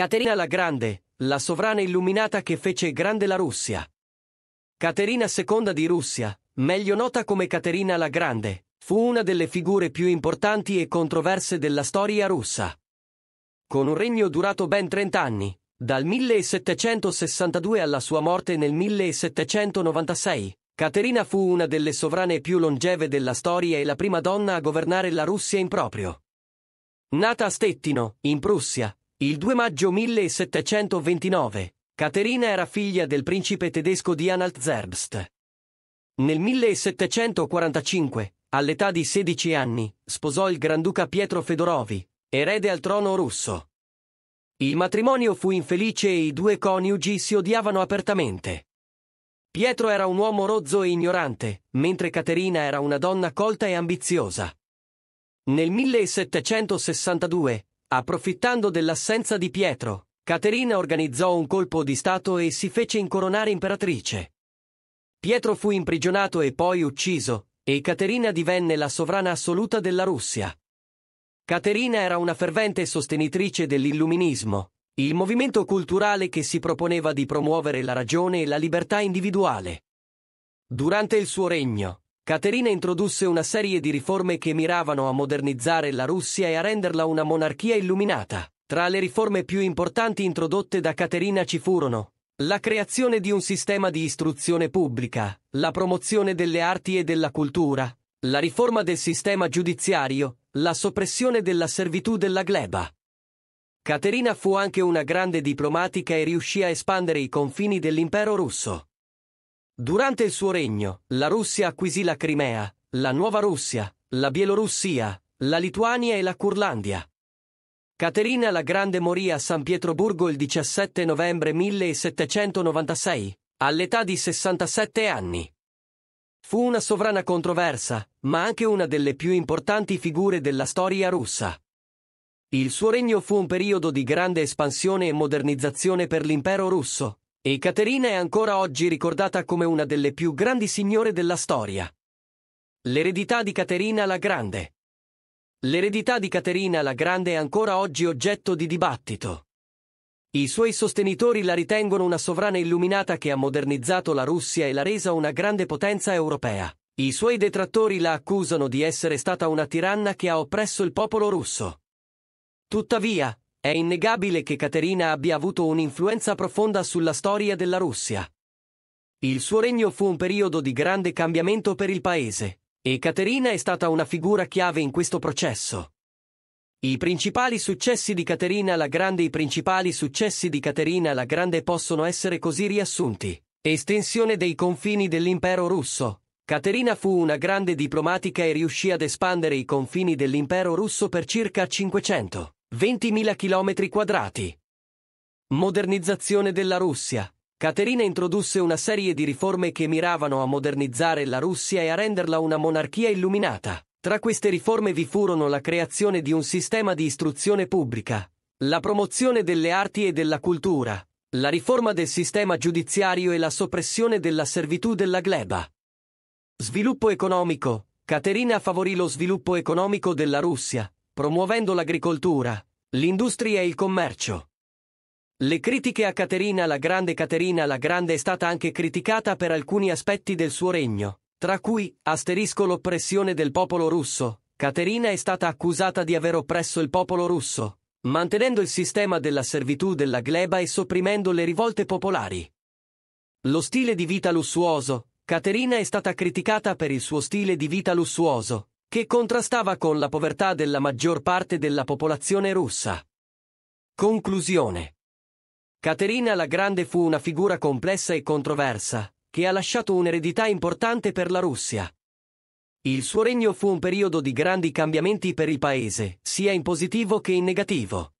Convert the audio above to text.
Caterina la Grande, la sovrana illuminata che fece grande la Russia. Caterina II di Russia, meglio nota come Caterina la Grande, fu una delle figure più importanti e controverse della storia russa. Con un regno durato ben 30 anni, dal 1762 alla sua morte nel 1796, Caterina fu una delle sovrane più longeve della storia e la prima donna a governare la Russia in proprio. Nata a Stettino, in Prussia, il 2 maggio 1729, Caterina era figlia del principe tedesco di Anhalt-Zerbst. Nel 1745, all'età di 16 anni, sposò il granduca Pietro Fedorovi, erede al trono russo. Il matrimonio fu infelice e i due coniugi si odiavano apertamente. Pietro era un uomo rozzo e ignorante, mentre Caterina era una donna colta e ambiziosa. Nel 1762, Approfittando dell'assenza di Pietro, Caterina organizzò un colpo di Stato e si fece incoronare imperatrice. Pietro fu imprigionato e poi ucciso, e Caterina divenne la sovrana assoluta della Russia. Caterina era una fervente sostenitrice dell'illuminismo, il movimento culturale che si proponeva di promuovere la ragione e la libertà individuale. Durante il suo regno, Caterina introdusse una serie di riforme che miravano a modernizzare la Russia e a renderla una monarchia illuminata. Tra le riforme più importanti introdotte da Caterina ci furono la creazione di un sistema di istruzione pubblica, la promozione delle arti e della cultura, la riforma del sistema giudiziario, la soppressione della servitù della gleba. Caterina fu anche una grande diplomatica e riuscì a espandere i confini dell'impero russo. Durante il suo regno, la Russia acquisì la Crimea, la Nuova Russia, la Bielorussia, la Lituania e la Curlandia. Caterina la Grande morì a San Pietroburgo il 17 novembre 1796, all'età di 67 anni. Fu una sovrana controversa, ma anche una delle più importanti figure della storia russa. Il suo regno fu un periodo di grande espansione e modernizzazione per l'impero russo, e Caterina è ancora oggi ricordata come una delle più grandi signore della storia. L'eredità di Caterina la Grande. L'eredità di Caterina la Grande è ancora oggi oggetto di dibattito. I suoi sostenitori la ritengono una sovrana illuminata che ha modernizzato la Russia e l'ha resa una grande potenza europea. I suoi detrattori la accusano di essere stata una tiranna che ha oppresso il popolo russo. Tuttavia, è innegabile che Caterina abbia avuto un'influenza profonda sulla storia della Russia. Il suo regno fu un periodo di grande cambiamento per il paese, e Caterina è stata una figura chiave in questo processo. I principali successi di Caterina la Grande I principali successi di Caterina la Grande possono essere così riassunti. Estensione dei confini dell'impero russo. Caterina fu una grande diplomatica e riuscì ad espandere i confini dell'impero russo per circa 500. 20.000 km quadrati. Modernizzazione della Russia. Caterina introdusse una serie di riforme che miravano a modernizzare la Russia e a renderla una monarchia illuminata. Tra queste riforme vi furono la creazione di un sistema di istruzione pubblica, la promozione delle arti e della cultura, la riforma del sistema giudiziario e la soppressione della servitù della gleba. Sviluppo economico. Caterina favorì lo sviluppo economico della Russia, promuovendo l'agricoltura, l'industria e il commercio. Le critiche a Caterina la Grande Caterina la Grande è stata anche criticata per alcuni aspetti del suo regno, tra cui, asterisco l'oppressione del popolo russo, Caterina è stata accusata di aver oppresso il popolo russo, mantenendo il sistema della servitù della gleba e sopprimendo le rivolte popolari. Lo stile di vita lussuoso, Caterina è stata criticata per il suo stile di vita lussuoso, che contrastava con la povertà della maggior parte della popolazione russa. Conclusione. Caterina la Grande fu una figura complessa e controversa, che ha lasciato un'eredità importante per la Russia. Il suo regno fu un periodo di grandi cambiamenti per il paese, sia in positivo che in negativo.